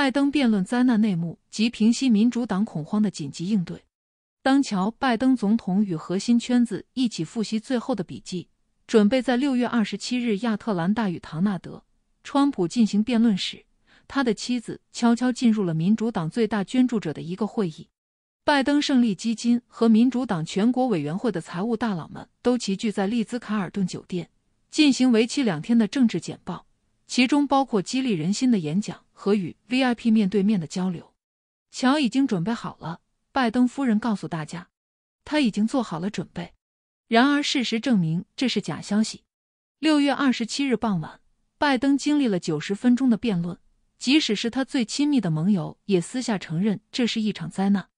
拜登辩论灾难内幕及平息民主党恐慌的紧急应对。当乔·拜登总统与核心圈子一起复习最后的笔记，准备在6月27日亚特兰大与唐纳德·川普进行辩论时，他的妻子悄悄进入了民主党最大捐助者的一个会议。拜登胜利基金和民主党全国委员会的财务大佬们都齐聚在丽兹卡尔顿酒店，进行为期两天的政治简报。其中包括激励人心的演讲和与 VIP 面对面的交流。乔已经准备好了，拜登夫人告诉大家，他已经做好了准备。然而，事实证明这是假消息。六月二十七日傍晚，拜登经历了九十分钟的辩论。即使是他最亲密的盟友，也私下承认这是一场灾难。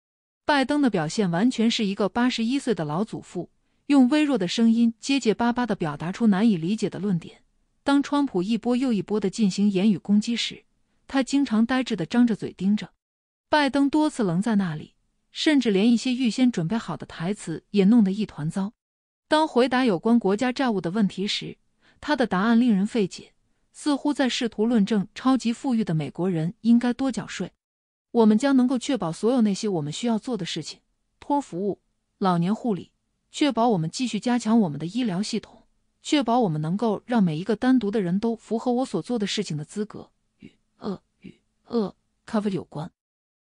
拜登的表现完全是一个八十一岁的老祖父，用微弱的声音、结结巴巴地表达出难以理解的论点。当川普一波又一波的进行言语攻击时，他经常呆滞的张着嘴盯着拜登，多次愣在那里，甚至连一些预先准备好的台词也弄得一团糟。当回答有关国家债务的问题时，他的答案令人费解，似乎在试图论证超级富裕的美国人应该多缴税。我们将能够确保所有那些我们需要做的事情：托服务、老年护理，确保我们继续加强我们的医疗系统。确保我们能够让每一个单独的人都符合我所做的事情的资格。与恶与恶 cover 有关。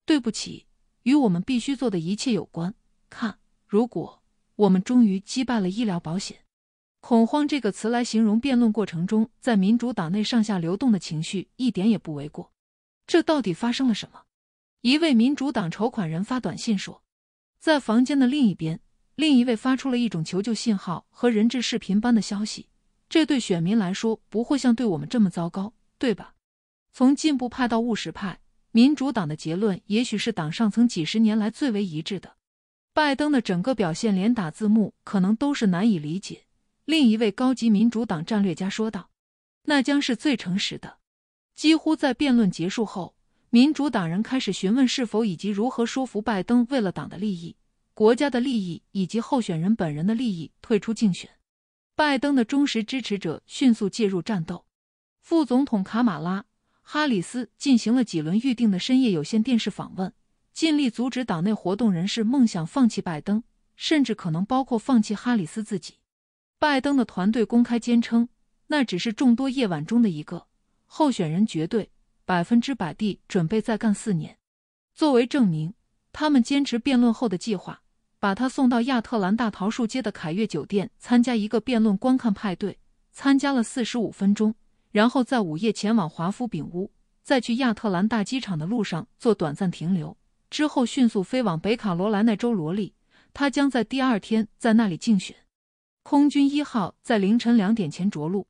对不起，与我们必须做的一切有关。看，如果我们终于击败了医疗保险恐慌这个词来形容辩论过程中在民主党内上下流动的情绪一点也不为过。这到底发生了什么？一位民主党筹款人发短信说，在房间的另一边。另一位发出了一种求救信号和人质视频般的消息，这对选民来说不会像对我们这么糟糕，对吧？从进步派到务实派，民主党的结论也许是党上层几十年来最为一致的。拜登的整个表现，连打字幕可能都是难以理解。另一位高级民主党战略家说道：“那将是最诚实的。”几乎在辩论结束后，民主党人开始询问是否以及如何说服拜登为了党的利益。国家的利益以及候选人本人的利益退出竞选。拜登的忠实支持者迅速介入战斗。副总统卡马拉·哈里斯进行了几轮预定的深夜有线电视访问，尽力阻止党内活动人士梦想放弃拜登，甚至可能包括放弃哈里斯自己。拜登的团队公开坚称，那只是众多夜晚中的一个。候选人绝对百分之百地准备再干四年。作为证明，他们坚持辩论后的计划。把他送到亚特兰大桃树街的凯悦酒店参加一个辩论观看派对，参加了四十五分钟，然后在午夜前往华夫饼屋，在去亚特兰大机场的路上做短暂停留，之后迅速飞往北卡罗来纳州罗利，他将在第二天在那里竞选。空军一号在凌晨两点前着陆。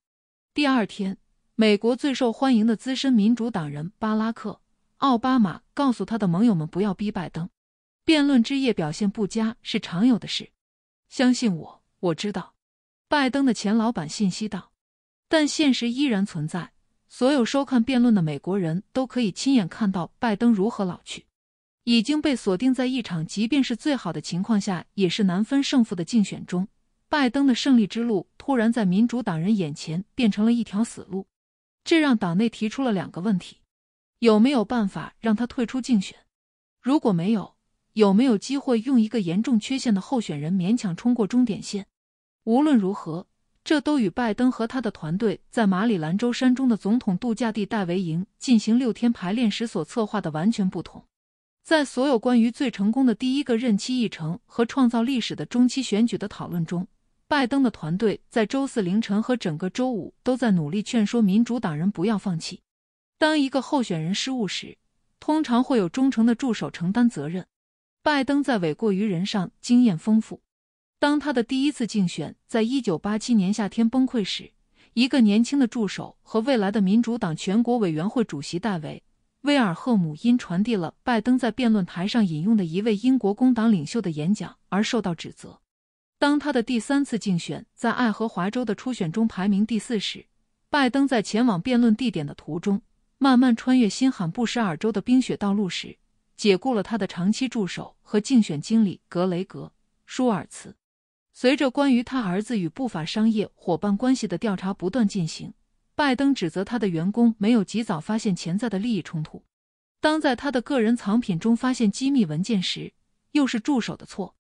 第二天，美国最受欢迎的资深民主党人巴拉克·奥巴马告诉他的盟友们不要逼拜登。辩论之夜表现不佳是常有的事，相信我，我知道。拜登的前老板信息道，但现实依然存在。所有收看辩论的美国人都可以亲眼看到拜登如何老去。已经被锁定在一场，即便是最好的情况下也是难分胜负的竞选中。拜登的胜利之路突然在民主党人眼前变成了一条死路，这让党内提出了两个问题：有没有办法让他退出竞选？如果没有，有没有机会用一个严重缺陷的候选人勉强冲过终点线？无论如何，这都与拜登和他的团队在马里兰州山中的总统度假地戴维营进行六天排练时所策划的完全不同。在所有关于最成功的第一个任期议程和创造历史的中期选举的讨论中，拜登的团队在周四凌晨和整个周五都在努力劝说民主党人不要放弃。当一个候选人失误时，通常会有忠诚的助手承担责任。拜登在委过于人上经验丰富。当他的第一次竞选在一九八七年夏天崩溃时，一个年轻的助手和未来的民主党全国委员会主席戴维·威尔赫姆因传递了拜登在辩论台上引用的一位英国工党领袖的演讲而受到指责。当他的第三次竞选在爱荷华州的初选中排名第四时，拜登在前往辩论地点的途中，慢慢穿越新罕布什尔州的冰雪道路时。解雇了他的长期助手和竞选经理格雷格·舒尔茨。随着关于他儿子与不法商业伙伴关系的调查不断进行，拜登指责他的员工没有及早发现潜在的利益冲突。当在他的个人藏品中发现机密文件时，又是助手的错。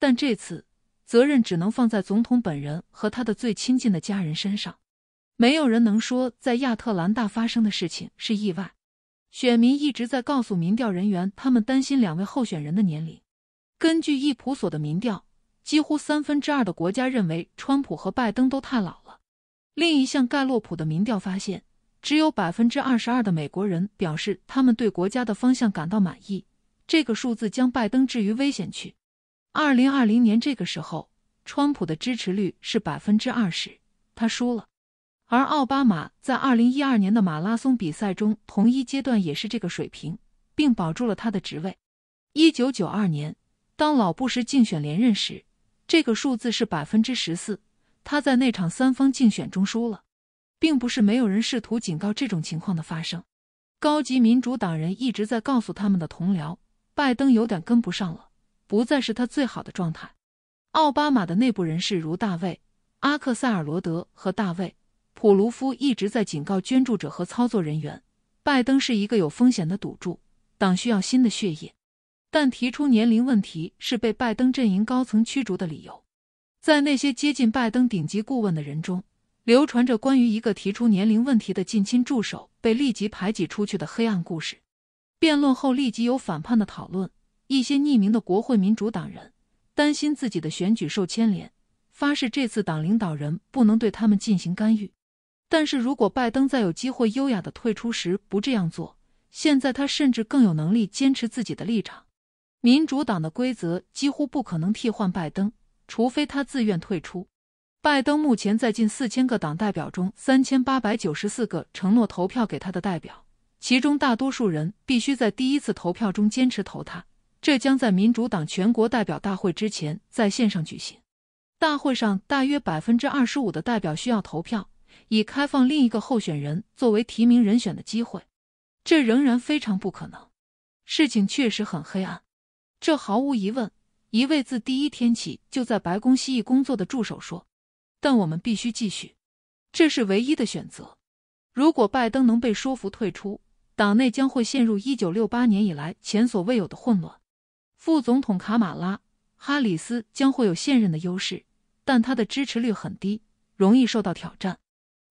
但这次责任只能放在总统本人和他的最亲近的家人身上。没有人能说在亚特兰大发生的事情是意外。选民一直在告诉民调人员，他们担心两位候选人的年龄。根据易普所的民调，几乎三分之二的国家认为川普和拜登都太老了。另一项盖洛普的民调发现，只有百分之二十二的美国人表示他们对国家的方向感到满意。这个数字将拜登置于危险区。二零二零年这个时候，川普的支持率是百分之二十，他输了。而奥巴马在二零一二年的马拉松比赛中，同一阶段也是这个水平，并保住了他的职位。一九九二年，当老布什竞选连任时，这个数字是百分之十四，他在那场三方竞选中输了，并不是没有人试图警告这种情况的发生。高级民主党人一直在告诉他们的同僚，拜登有点跟不上了，不再是他最好的状态。奥巴马的内部人士如大卫、阿克塞尔罗德和大卫。普卢夫一直在警告捐助者和操作人员，拜登是一个有风险的赌注，党需要新的血液，但提出年龄问题是被拜登阵营高层驱逐的理由。在那些接近拜登顶级顾问的人中，流传着关于一个提出年龄问题的近亲助手被立即排挤出去的黑暗故事。辩论后立即有反叛的讨论，一些匿名的国会民主党人担心自己的选举受牵连，发誓这次党领导人不能对他们进行干预。但是如果拜登在有机会优雅的退出时不这样做，现在他甚至更有能力坚持自己的立场。民主党的规则几乎不可能替换拜登，除非他自愿退出。拜登目前在近四千个党代表中，三千八百九十四个承诺投票给他的代表，其中大多数人必须在第一次投票中坚持投他。这将在民主党全国代表大会之前在线上举行。大会上大约百分之二十五的代表需要投票。以开放另一个候选人作为提名人选的机会，这仍然非常不可能。事情确实很黑暗，这毫无疑问。一位自第一天起就在白宫西翼工作的助手说：“但我们必须继续，这是唯一的选择。如果拜登能被说服退出，党内将会陷入1968年以来前所未有的混乱。副总统卡马拉·哈里斯将会有现任的优势，但他的支持率很低，容易受到挑战。”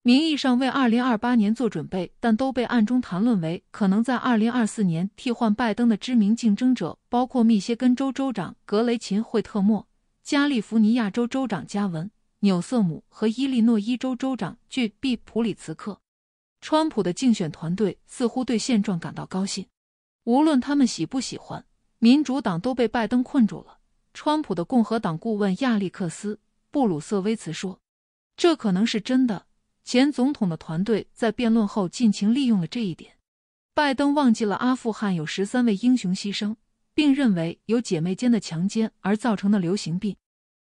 名义上为2028年做准备，但都被暗中谈论为可能在2024年替换拜登的知名竞争者，包括密歇根州州长格雷琴·惠特莫、加利福尼亚州州长加文·纽瑟姆和伊利诺伊州州长据比普里茨克。川普的竞选团队似乎对现状感到高兴，无论他们喜不喜欢，民主党都被拜登困住了。川普的共和党顾问亚历克斯·布鲁瑟威茨说：“这可能是真的。”前总统的团队在辩论后尽情利用了这一点。拜登忘记了阿富汗有十三位英雄牺牲，并认为有姐妹间的强奸而造成的流行病，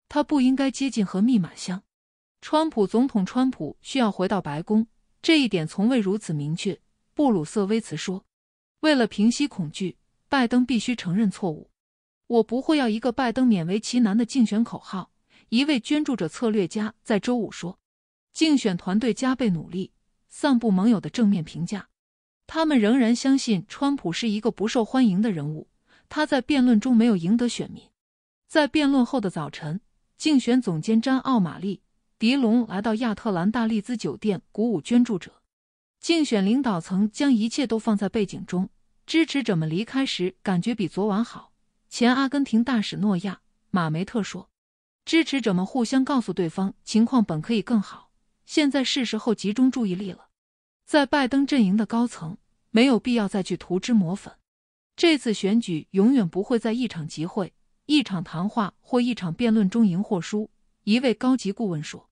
他不应该接近和密码箱。川普总统川普需要回到白宫，这一点从未如此明确。布鲁瑟威茨说：“为了平息恐惧，拜登必须承认错误。”我不会要一个拜登勉为其难的竞选口号，一位捐助者策略家在周五说。竞选团队加倍努力，散布盟友的正面评价。他们仍然相信川普是一个不受欢迎的人物。他在辩论中没有赢得选民。在辩论后的早晨，竞选总监詹奥玛丽·迪龙来到亚特兰大丽兹酒店鼓舞捐助者。竞选领导层将一切都放在背景中。支持者们离开时感觉比昨晚好。前阿根廷大使诺亚·马梅特说：“支持者们互相告诉对方，情况本可以更好。”现在是时候集中注意力了。在拜登阵营的高层，没有必要再去涂脂抹粉。这次选举永远不会在一场集会、一场谈话或一场辩论中赢或输。一位高级顾问说：“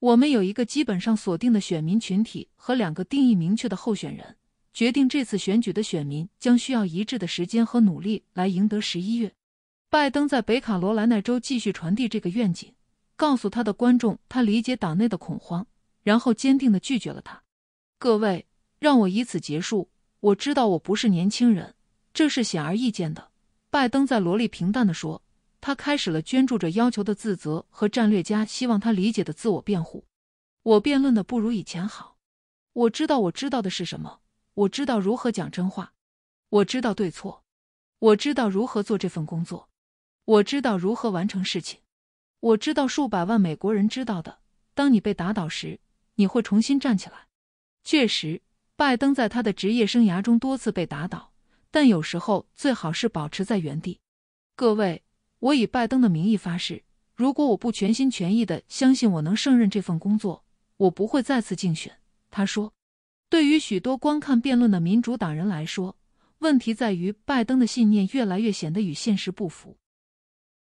我们有一个基本上锁定的选民群体和两个定义明确的候选人，决定这次选举的选民将需要一致的时间和努力来赢得十一月。”拜登在北卡罗来纳州继续传递这个愿景。告诉他的观众，他理解党内的恐慌，然后坚定的拒绝了他。各位，让我以此结束。我知道我不是年轻人，这是显而易见的。拜登在罗莉平淡的说，他开始了捐助者要求的自责和战略家希望他理解的自我辩护。我辩论的不如以前好。我知道我知道的是什么，我知道如何讲真话，我知道对错，我知道如何做这份工作，我知道如何完成事情。我知道数百万美国人知道的：当你被打倒时，你会重新站起来。确实，拜登在他的职业生涯中多次被打倒，但有时候最好是保持在原地。各位，我以拜登的名义发誓，如果我不全心全意的相信我能胜任这份工作，我不会再次竞选。他说，对于许多观看辩论的民主党人来说，问题在于拜登的信念越来越显得与现实不符。